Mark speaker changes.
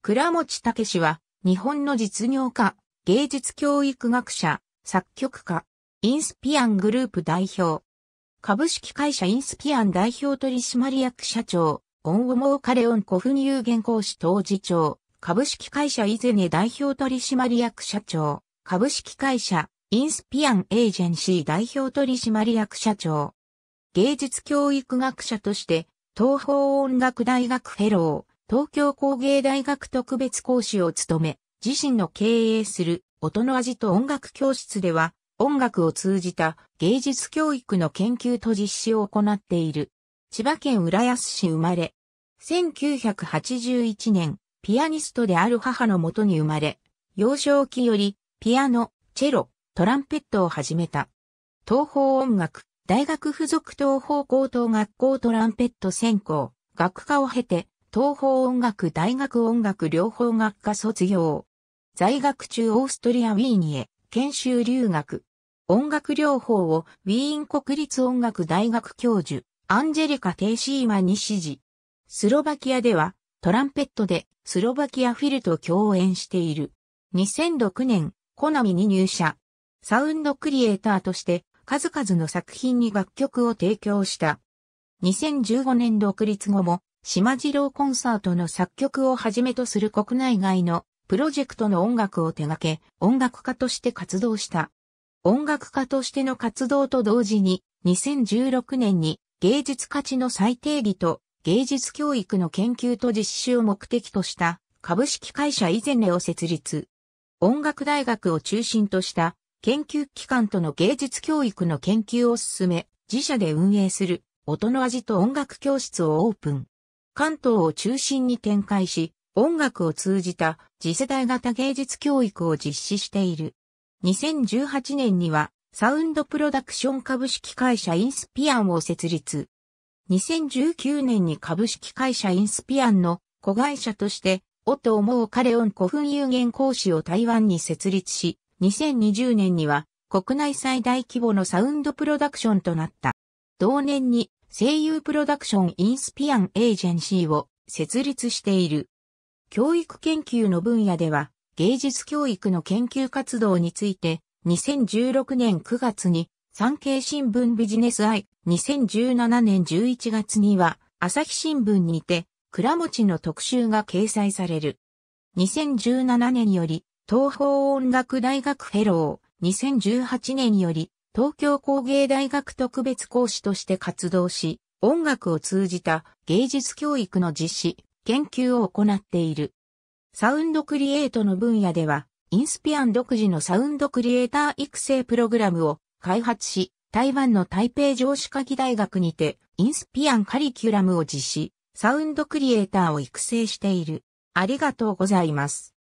Speaker 1: 倉持武氏は、日本の実業家、芸術教育学者、作曲家、インスピアングループ代表、株式会社インスピアン代表取締役社長、オンオモーカレオン古墳有限講師当事長、株式会社イゼネ代表取締役社長、株式会社、インスピアンエージェンシー代表取締役社長、芸術教育学者として、東方音楽大学フェロー、東京工芸大学特別講師を務め、自身の経営する音の味と音楽教室では、音楽を通じた芸術教育の研究と実施を行っている。千葉県浦安市生まれ。1981年、ピアニストである母のもとに生まれ、幼少期よりピアノ、チェロ、トランペットを始めた。東方音楽、大学附属東方高等学校トランペット専攻、学科を経て、東方音楽大学音楽療法学科卒業。在学中オーストリア・ウィーニへ研修留学。音楽療法をウィーン国立音楽大学教授、アンジェリカ・テイシーマに指示。スロバキアではトランペットでスロバキアフィルと共演している。2006年、コナミに入社。サウンドクリエイターとして数々の作品に楽曲を提供した。2015年独立後も島次郎コンサートの作曲をはじめとする国内外のプロジェクトの音楽を手掛け、音楽家として活動した。音楽家としての活動と同時に、2016年に芸術価値の再定義と芸術教育の研究と実施を目的とした株式会社イゼネを設立。音楽大学を中心とした研究機関との芸術教育の研究を進め、自社で運営する音の味と音楽教室をオープン。関東を中心に展開し、音楽を通じた次世代型芸術教育を実施している。2018年にはサウンドプロダクション株式会社インスピアンを設立。2019年に株式会社インスピアンの子会社として、おと思うカレオン古墳有限講師を台湾に設立し、2020年には国内最大規模のサウンドプロダクションとなった。同年に声優プロダクションインスピアンエージェンシーを設立している。教育研究の分野では、芸術教育の研究活動について、2016年9月に、産経新聞ビジネスアイ、2017年11月には、朝日新聞にて、倉持の特集が掲載される。2017年より、東方音楽大学フェロー、2018年より、東京工芸大学特別講師として活動し、音楽を通じた芸術教育の実施、研究を行っている。サウンドクリエイトの分野では、インスピアン独自のサウンドクリエイター育成プログラムを開発し、台湾の台北上司科技大学にて、インスピアンカリキュラムを実施、サウンドクリエイターを育成している。ありがとうございます。